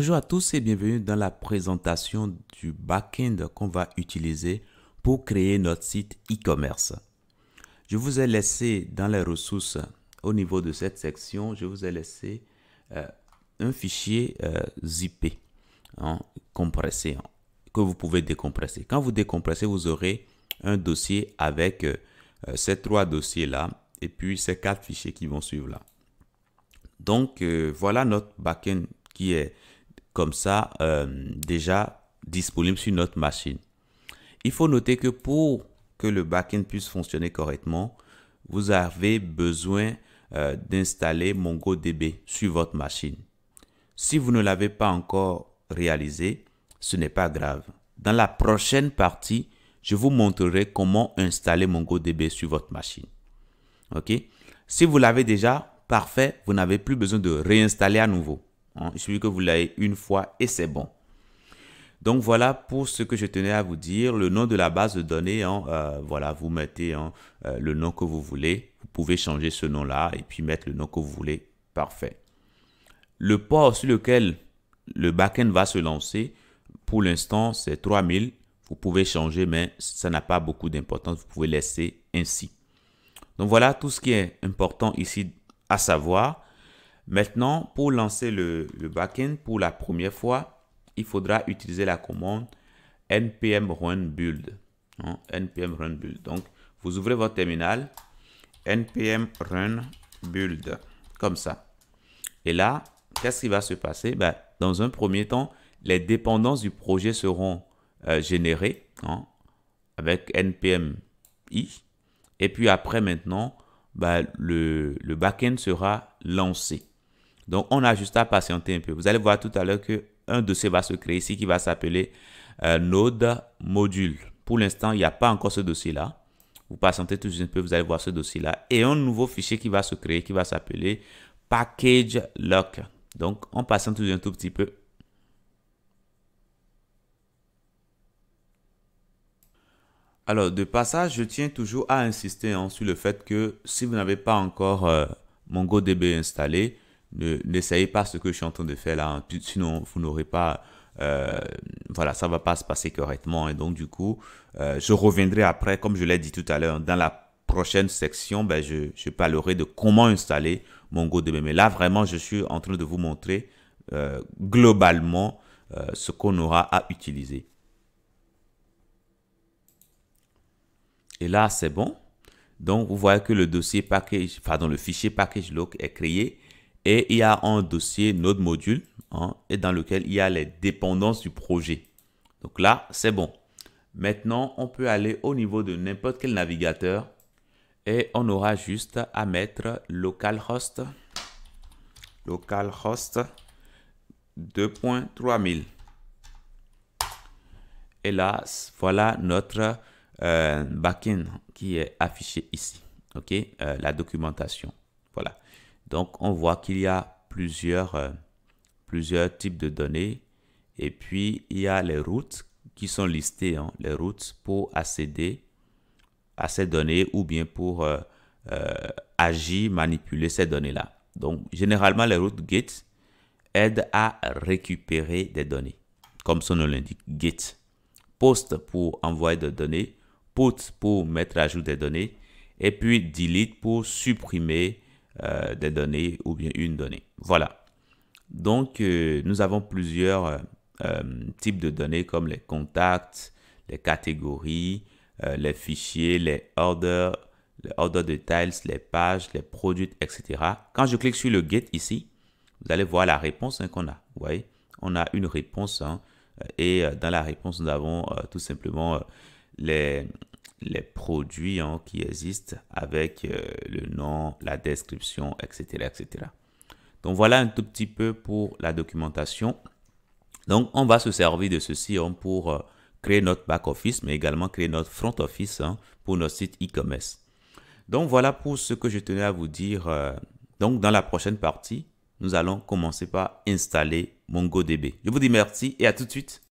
Bonjour à tous et bienvenue dans la présentation du back-end qu'on va utiliser pour créer notre site e-commerce. Je vous ai laissé dans les ressources au niveau de cette section, je vous ai laissé euh, un fichier zip euh, zippé, hein, compressé, que vous pouvez décompresser. Quand vous décompressez, vous aurez un dossier avec euh, ces trois dossiers-là et puis ces quatre fichiers qui vont suivre là. Donc voilà notre back-end qui est comme ça euh, déjà disponible sur notre machine. Il faut noter que pour que le backend puisse fonctionner correctement, vous avez besoin euh, d'installer MongoDB sur votre machine. Si vous ne l'avez pas encore réalisé, ce n'est pas grave. Dans la prochaine partie, je vous montrerai comment installer MongoDB sur votre machine. OK Si vous l'avez déjà, parfait, vous n'avez plus besoin de réinstaller à nouveau. Hein. Il suffit que vous l'ayez une fois et c'est bon. Donc voilà pour ce que je tenais à vous dire. Le nom de la base de données, hein, euh, voilà, vous mettez hein, euh, le nom que vous voulez. Vous pouvez changer ce nom-là et puis mettre le nom que vous voulez. Parfait. Le port sur lequel le backend va se lancer, pour l'instant, c'est 3000. Vous pouvez changer, mais ça n'a pas beaucoup d'importance. Vous pouvez laisser ainsi. Donc voilà tout ce qui est important ici à savoir. Maintenant, pour lancer le, le backend pour la première fois, il faudra utiliser la commande npm run build. Hein, npm run build. Donc, vous ouvrez votre terminal, npm run build, comme ça. Et là, qu'est-ce qui va se passer ben, Dans un premier temps, les dépendances du projet seront euh, générées hein, avec npm i. Et puis après, maintenant, ben, le, le backend sera lancé. Donc, on a juste à patienter un peu. Vous allez voir tout à l'heure qu'un dossier va se créer ici qui va s'appeler euh, Node Module. Pour l'instant, il n'y a pas encore ce dossier-là. Vous patientez tout juste un peu, vous allez voir ce dossier-là. Et un nouveau fichier qui va se créer qui va s'appeler Package Lock. Donc, on patiente tout un tout petit peu. Alors, de passage, je tiens toujours à insister hein, sur le fait que si vous n'avez pas encore euh, MongoDB installé, ne, n'essayez pas ce que je suis en train de faire là, hein. sinon vous n'aurez pas, euh, voilà, ça va pas se passer correctement. Et donc du coup, euh, je reviendrai après, comme je l'ai dit tout à l'heure, dans la prochaine section, ben, je, parlerai de comment installer MongoDB. Mais là, vraiment, je suis en train de vous montrer euh, globalement ce qu'on aura à utiliser. Et là, c'est bon. Donc, vous voyez que le dossier package, pardon, le fichier package lock est créé et il y a un dossier Node Module hein, et dans lequel il y a les dépendances du projet. Donc là, c'est bon. Maintenant, on peut aller au niveau de n'importe quel navigateur et on aura juste à mettre localhost localhost 2.3000. Et là, voilà notre back euh, backend qui est affiché ici. OK, euh, la documentation. Voilà. Donc on voit qu'il y a plusieurs, euh, plusieurs types de données. Et puis il y a les routes qui sont listées, hein, les routes pour accéder à ces données ou bien pour euh, euh, agir, manipuler ces données-là. Donc généralement les routes Git aident à récupérer des données, comme son nom l'indique, Git. POST pour envoyer des données, PUT pour mettre à jour des données, et puis DELETE pour supprimer euh, des données ou bien une donnée. Voilà. Donc, euh, nous avons plusieurs euh, types de données comme les contacts, les catégories, les fichiers, les orders, les orders details, les pages, les produits, etc. Quand je clique sur le get ici, vous allez voir la réponse hein, qu'on a. Vous voyez, on a une réponse hein, et dans la réponse, nous avons tout simplement les, les produits hein, qui existent avec euh, le nom, la description, etc., etc. Donc voilà un tout petit peu pour la documentation. Donc on va se servir de ceci hein, pour euh, créer notre back office, mais également créer notre front office hein, pour notre site e-commerce. Donc voilà pour ce que je tenais à vous dire. Euh, donc dans la prochaine partie, nous allons commencer par installer MongoDB. Je vous dis merci et à tout de suite.